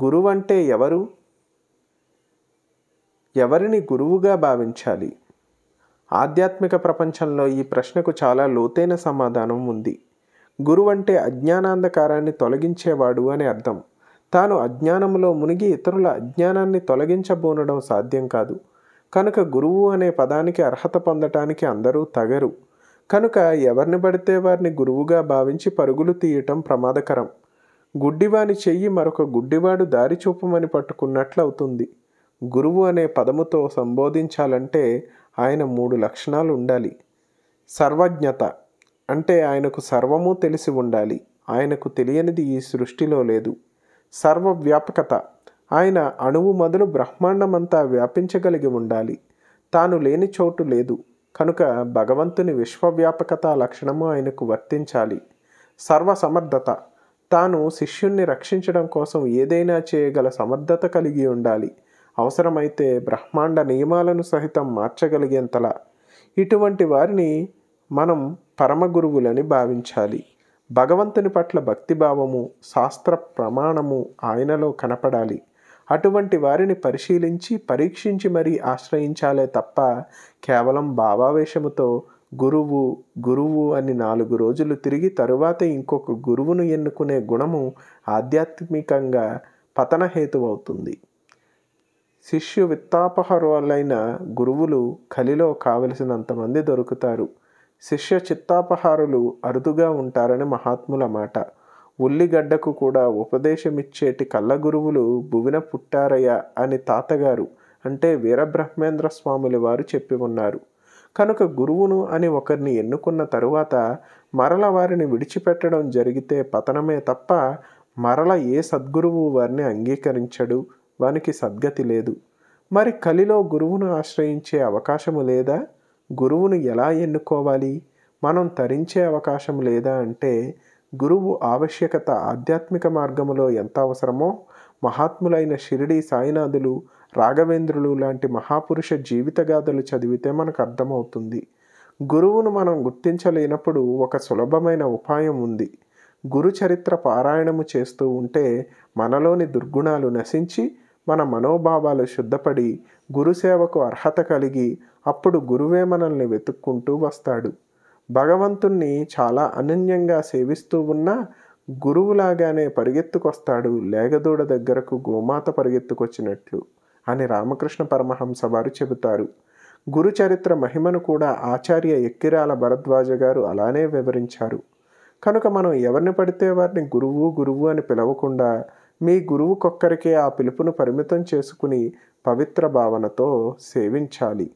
గురువంటే ఎవరు ఎవరిని గురువుగా భావించాలి ఆధ్యాత్మిక ప్రపంచంలో ఈ ప్రశ్నకు చాలా లోతైన సమాధానం ఉంది గురువంటే అజ్ఞానాంధకారాన్ని తొలగించేవాడు అని అర్థం తాను అజ్ఞానంలో మునిగి ఇతరుల అజ్ఞానాన్ని తొలగించబోనడం సాధ్యం కాదు కనుక గురువు అనే పదానికి అర్హత పొందటానికి అందరూ తగరు కనుక ఎవరిని పడితే వారిని గురువుగా భావించి పరుగులు తీయటం ప్రమాదకరం గుడ్డివాని చెయ్యి మరొక గుడ్డివాడు దారి చూపమని పట్టుకున్నట్లవుతుంది గురువు అనే పదముతో సంబోధించాలంటే ఆయన మూడు లక్షణాలు ఉండాలి సర్వజ్ఞత అంటే ఆయనకు సర్వము తెలిసి ఉండాలి ఆయనకు తెలియనిది ఈ సృష్టిలో లేదు సర్వవ్యాపకత ఆయన అణువు మొదలు బ్రహ్మాండమంతా వ్యాపించగలిగి ఉండాలి తాను లేని చోటు లేదు కనుక భగవంతుని విశ్వవ్యాపకత లక్షణము ఆయనకు వర్తించాలి సర్వసమర్థత తాను శిష్యుణ్ణి రక్షించడం కోసం ఏదైనా చేయగల సమర్థత కలిగి ఉండాలి అవసరమైతే బ్రహ్మాండ నియమాలను సహితం మార్చగలిగేంతలా ఇటువంటి వారిని మనం పరమగురువులని భావించాలి భగవంతుని పట్ల భక్తిభావము శాస్త్ర ప్రమాణము ఆయనలో కనపడాలి అటువంటి వారిని పరిశీలించి పరీక్షించి మరీ ఆశ్రయించాలే తప్ప కేవలం భావావేశముతో గురువు గురువు అని నాలుగు రోజులు తిరిగి తరువాత ఇంకొక గురువును ఎన్నుకునే గుణము ఆధ్యాత్మికంగా పతనహేతువవుతుంది శిష్యు విత్తాపహారులైన గురువులు కలిలో కావలసినంతమంది దొరుకుతారు శిష్య చిత్తాపహారులు అరుదుగా ఉంటారని మహాత్ముల మాట ఉల్లిగడ్డకు కూడా ఉపదేశమిచ్చేటి కళ్ళ గురువులు భువిన పుట్టారయ్య అని తాతగారు అంటే వీరబ్రహ్మేంద్ర స్వాముల వారు చెప్పి ఉన్నారు కనుక గురువును అని ఒకరిని ఎన్నుకున్న తరువాత మరల వారిని విడిచిపెట్టడం జరిగితే పతనమే తప్ప మరల ఏ సద్గురువు వారిని అంగీకరించడు వానికి సద్గతి లేదు మరి కలిలో గురువును ఆశ్రయించే అవకాశము లేదా గురువును ఎలా ఎన్నుకోవాలి మనం తరించే అవకాశం లేదా అంటే గురువు ఆవశ్యకత ఆధ్యాత్మిక మార్గములో ఎంత అవసరమో మహాత్ములైన షిరిడి సాయినాథులు రాఘవేంద్రులు లాంటి మహాపురుష జీవితగాథలు చదివితే మనకు అర్థమవుతుంది గురువును మనం గుర్తించలేనప్పుడు ఒక సులభమైన ఉపాయం ఉంది గురు చరిత్ర పారాయణము చేస్తూ ఉంటే మనలోని దుర్గుణాలు నశించి మన మనోభావాలు శుద్ధపడి గురుసేవకు అర్హత కలిగి అప్పుడు గురువే మనల్ని వెతుక్కుంటూ వస్తాడు భగవంతుణ్ణి చాలా అనన్యంగా సేవిస్తూ ఉన్నా గురువులాగానే పరిగెత్తుకొస్తాడు లేగదూడ దగ్గరకు గోమాత పరిగెత్తుకొచ్చినట్లు అని రామకృష్ణ పరమహంస వారు చెబుతారు గురుచరిత్ర మహిమను కూడా ఆచార్య ఎక్కిరాల భరద్వాజ గారు అలానే వివరించారు కనుక మనం ఎవరిని పడితే వారిని గురువు గురువు అని పిలవకుండా మీ గురువుకొక్కరికే ఆ పిలుపును పరిమితం చేసుకుని పవిత్ర భావనతో సేవించాలి